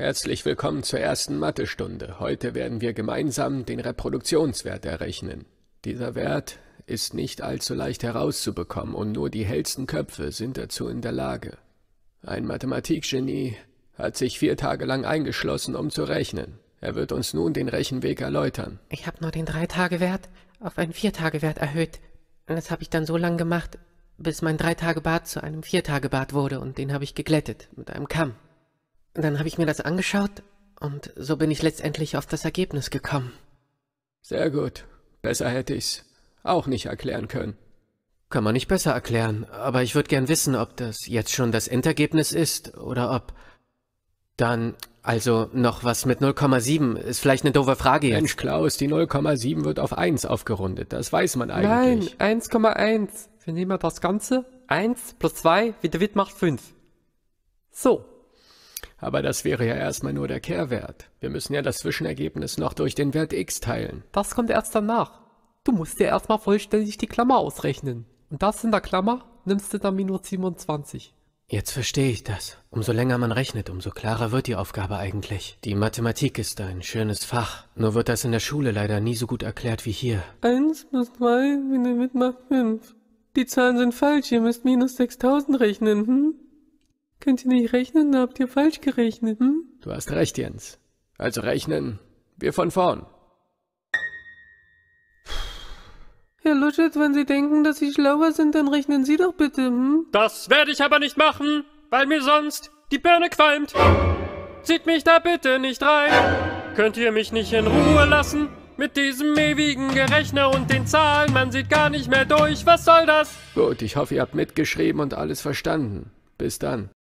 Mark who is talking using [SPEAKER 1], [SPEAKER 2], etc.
[SPEAKER 1] Herzlich willkommen zur ersten Mathestunde. Heute werden wir gemeinsam den Reproduktionswert errechnen. Dieser Wert ist nicht allzu leicht herauszubekommen und nur die hellsten Köpfe sind dazu in der Lage. Ein Mathematikgenie hat sich vier Tage lang eingeschlossen, um zu rechnen. Er wird uns nun den Rechenweg erläutern.
[SPEAKER 2] Ich habe nur den Drei-Tage-Wert auf einen Vier-Tage-Wert erhöht. das habe ich dann so lange gemacht, bis mein Drei-Tage-Bart zu einem Vier-Tage-Bart wurde und den habe ich geglättet mit einem Kamm. Dann habe ich mir das angeschaut und so bin ich letztendlich auf das Ergebnis gekommen.
[SPEAKER 1] Sehr gut. Besser hätte ich's auch nicht erklären können. Kann man nicht besser erklären, aber ich würde gern wissen, ob das jetzt schon das Endergebnis ist oder ob dann also noch was mit 0,7 ist vielleicht eine doofe Frage jetzt. Mensch Klaus, die 0,7 wird auf 1 aufgerundet. Das weiß man eigentlich.
[SPEAKER 3] Nein, 1,1. Wir nehmen das Ganze. 1
[SPEAKER 1] plus 2, wie David macht 5. So, aber das wäre ja erstmal nur der Kehrwert. Wir müssen ja das Zwischenergebnis noch durch den Wert x teilen. Das kommt erst
[SPEAKER 3] danach. Du musst dir erstmal vollständig die Klammer ausrechnen. Und das in der Klammer nimmst du dann minus 27.
[SPEAKER 1] Jetzt verstehe ich das. Umso länger man rechnet, umso klarer wird die Aufgabe eigentlich. Die Mathematik ist ein schönes Fach. Nur wird das in der Schule leider nie so gut erklärt wie hier.
[SPEAKER 4] 1 plus 2 minus mit macht 5. Die Zahlen sind falsch, ihr müsst minus 6000 rechnen, hm? Könnt ihr nicht rechnen? Da habt ihr falsch gerechnet, hm?
[SPEAKER 1] Du hast recht, Jens. Also rechnen wir von vorn.
[SPEAKER 4] Herr Luschet, wenn Sie denken, dass Sie schlauer sind, dann rechnen Sie doch bitte, hm? Das werde ich aber nicht machen, weil mir sonst die Birne qualmt. Zieht mich da bitte nicht rein. Könnt ihr mich nicht in Ruhe lassen? Mit diesem ewigen
[SPEAKER 3] Gerechner und den Zahlen, man sieht gar nicht mehr durch. Was soll das?
[SPEAKER 1] Gut, ich hoffe, ihr habt mitgeschrieben und alles verstanden. Bis dann.